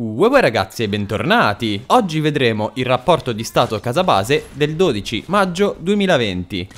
Uè, uè ragazzi e bentornati! Oggi vedremo il rapporto di stato a casa base del 12 maggio 2020.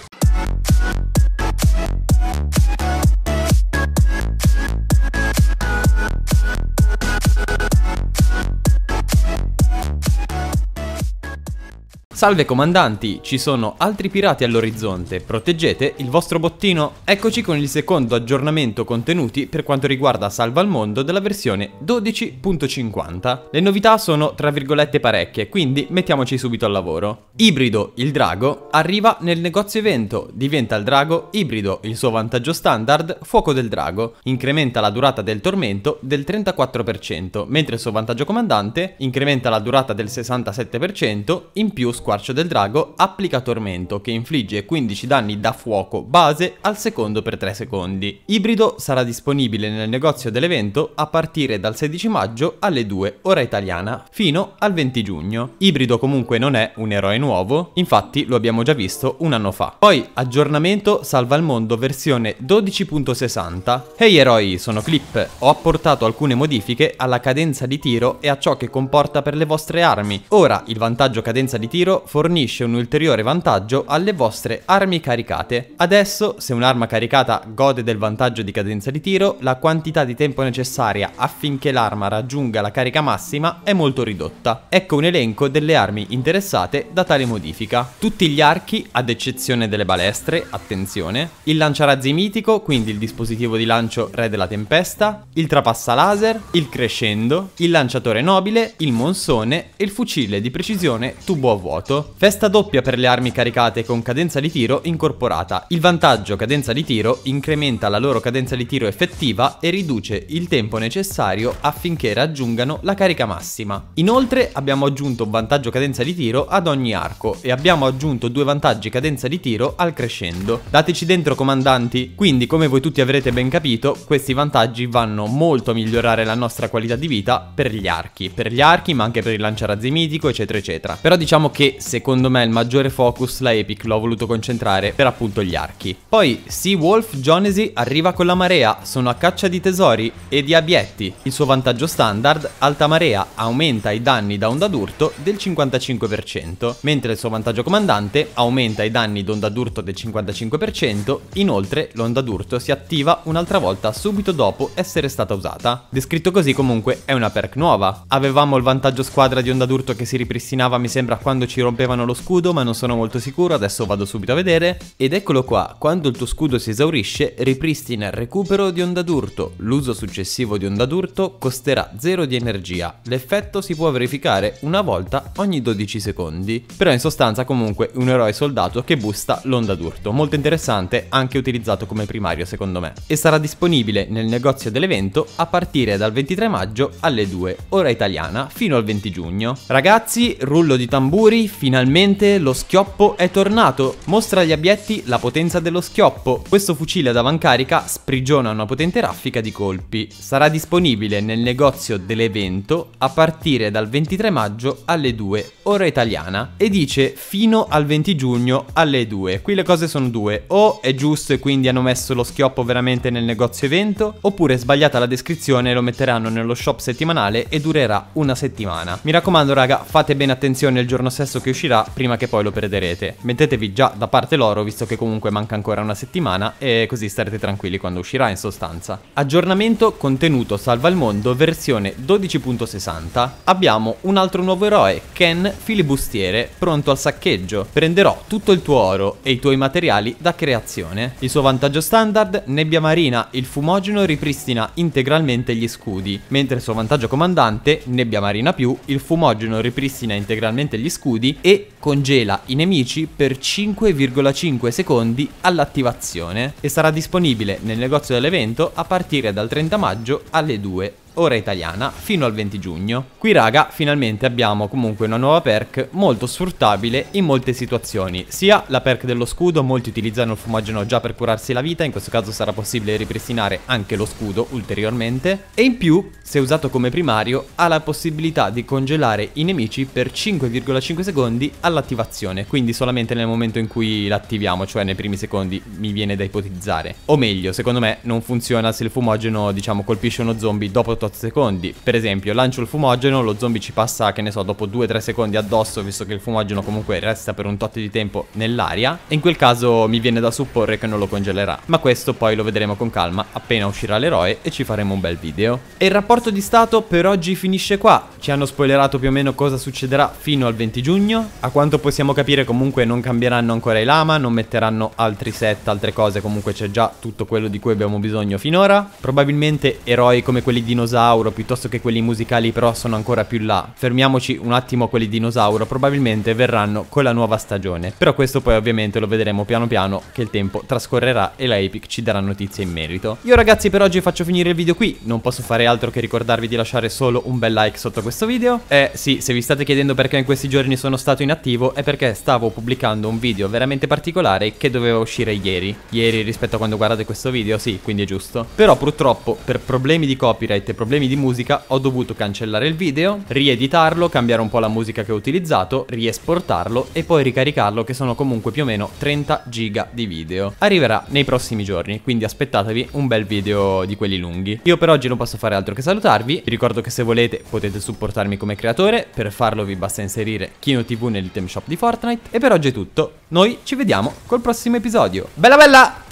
Salve comandanti, ci sono altri pirati all'orizzonte, proteggete il vostro bottino. Eccoci con il secondo aggiornamento contenuti per quanto riguarda Salva al Mondo della versione 12.50. Le novità sono tra virgolette parecchie, quindi mettiamoci subito al lavoro. Ibrido, il drago, arriva nel negozio evento, diventa il drago ibrido, il suo vantaggio standard, fuoco del drago, incrementa la durata del tormento del 34%, mentre il suo vantaggio comandante incrementa la durata del 67% in più squadra squarcio del drago applica tormento che infligge 15 danni da fuoco base al secondo per 3 secondi. Ibrido sarà disponibile nel negozio dell'evento a partire dal 16 maggio alle 2 ora italiana fino al 20 giugno. Ibrido comunque non è un eroe nuovo, infatti lo abbiamo già visto un anno fa. Poi aggiornamento salva il mondo versione 12.60. Hey eroi, sono Clip, ho apportato alcune modifiche alla cadenza di tiro e a ciò che comporta per le vostre armi. Ora il vantaggio cadenza di tiro fornisce un ulteriore vantaggio alle vostre armi caricate. Adesso, se un'arma caricata gode del vantaggio di cadenza di tiro, la quantità di tempo necessaria affinché l'arma raggiunga la carica massima è molto ridotta. Ecco un elenco delle armi interessate da tale modifica. Tutti gli archi, ad eccezione delle balestre, attenzione, il lanciarazzi mitico, quindi il dispositivo di lancio re della tempesta, il trapassa laser, il crescendo, il lanciatore nobile, il monsone e il fucile di precisione tubo a vuoto fatto? Festa doppia per le armi caricate con cadenza di tiro incorporata. Il vantaggio cadenza di tiro incrementa la loro cadenza di tiro effettiva e riduce il tempo necessario affinché raggiungano la carica massima. Inoltre abbiamo aggiunto un vantaggio cadenza di tiro ad ogni arco e abbiamo aggiunto due vantaggi cadenza di tiro al crescendo. Dateci dentro comandanti, quindi come voi tutti avrete ben capito questi vantaggi vanno molto a migliorare la nostra qualità di vita per gli archi, per gli archi ma anche per il lanciarazzi mitico eccetera eccetera. Però diciamo che secondo me il maggiore focus la Epic l'ho voluto concentrare per appunto gli archi. Poi Sea Wolf Jonesy arriva con la marea, sono a caccia di tesori e di abietti. Il suo vantaggio standard, alta marea, aumenta i danni da onda d'urto del 55%, mentre il suo vantaggio comandante aumenta i danni d'onda d'urto del 55%, inoltre l'onda d'urto si attiva un'altra volta subito dopo essere stata usata. Descritto così comunque è una perk nuova. Avevamo il vantaggio squadra di onda d'urto che si ripristinava mi sembra quando ci rompevano lo scudo ma non sono molto sicuro, adesso vado subito a vedere. Ed eccolo qua, quando il tuo scudo si esaurisce ripristina il recupero di onda d'urto. L'uso successivo di onda d'urto costerà 0 di energia. L'effetto si può verificare una volta ogni 12 secondi. Però in sostanza comunque un eroe soldato che busta l'onda d'urto. Molto interessante, anche utilizzato come primario secondo me. E sarà disponibile nel negozio dell'evento a partire dal 23 maggio alle 2, ora italiana, fino al 20 giugno. Ragazzi, rullo di tamburi, finalmente lo schioppo è tornato. Mostra agli abietti la potenza dello schioppo. Questo fucile ad avancarica sprigiona una potente raffica di colpi. Sarà disponibile nel negozio dell'evento a partire dal 23 maggio alle 2, ora italiana, e dice fino al 20 giugno alle 2. Qui le cose sono due, o è giusto e quindi hanno messo lo schioppo veramente nel negozio evento, oppure è sbagliata la descrizione e lo metteranno nello shop settimanale e durerà una settimana. Mi raccomando raga, fate bene attenzione il giorno stesso che uscirà prima che poi lo perderete. Mettetevi già da parte l'oro visto che comunque manca ancora una settimana e così starete tranquilli quando uscirà in sostanza. Aggiornamento contenuto salva il mondo versione 12.60 abbiamo un altro nuovo eroe Ken filibustiere pronto al saccheggio. Prenderò tutto il tuo oro e i tuoi materiali da creazione. Il suo vantaggio standard nebbia marina il fumogeno ripristina integralmente gli scudi mentre il suo vantaggio comandante nebbia marina più il fumogeno ripristina integralmente gli scudi e congela i nemici per 5,5 secondi all'attivazione e sarà disponibile nel negozio dell'evento a partire dal 30 maggio alle 2 ora italiana, fino al 20 giugno. Qui raga, finalmente abbiamo comunque una nuova perk molto sfruttabile in molte situazioni, sia la perk dello scudo, molti utilizzano il fumogeno già per curarsi la vita, in questo caso sarà possibile ripristinare anche lo scudo ulteriormente, e in più, se usato come primario, ha la possibilità di congelare i nemici per 5,5 secondi all'attivazione, quindi solamente nel momento in cui l'attiviamo, cioè nei primi secondi mi viene da ipotizzare. O meglio, secondo me non funziona se il fumogeno, diciamo, colpisce uno zombie dopo 7 secondi. Per esempio, lancio il fumogeno, lo zombie ci passa, che ne so, dopo 2-3 secondi addosso, visto che il fumogeno comunque resta per un tot di tempo nell'aria. E in quel caso mi viene da supporre che non lo congelerà. Ma questo poi lo vedremo con calma appena uscirà l'eroe e ci faremo un bel video. E il rapporto di stato per oggi finisce qua. Ci hanno spoilerato più o meno cosa succederà fino al 20 giugno. A quanto possiamo capire comunque non cambieranno ancora i lama, non metteranno altri set, altre cose, comunque c'è già tutto quello di cui abbiamo bisogno finora. Probabilmente eroi come quelli dinosauri dinosauro piuttosto che quelli musicali però sono ancora più là. Fermiamoci un attimo quelli dinosauro, probabilmente verranno con la nuova stagione. Però questo poi ovviamente lo vedremo piano piano che il tempo trascorrerà e la Epic ci darà notizie in merito. Io ragazzi per oggi faccio finire il video qui, non posso fare altro che ricordarvi di lasciare solo un bel like sotto questo video. Eh sì, se vi state chiedendo perché in questi giorni sono stato inattivo è perché stavo pubblicando un video veramente particolare che doveva uscire ieri. Ieri rispetto a quando guardate questo video, sì, quindi è giusto. Però purtroppo per problemi di copyright e problemi di musica ho dovuto cancellare il video, rieditarlo, cambiare un po' la musica che ho utilizzato, riesportarlo e poi ricaricarlo che sono comunque più o meno 30 giga di video. Arriverà nei prossimi giorni, quindi aspettatevi un bel video di quelli lunghi. Io per oggi non posso fare altro che salutarvi, vi ricordo che se volete potete supportarmi come creatore, per farlo vi basta inserire Kino TV nell'item shop di Fortnite e per oggi è tutto, noi ci vediamo col prossimo episodio. Bella bella!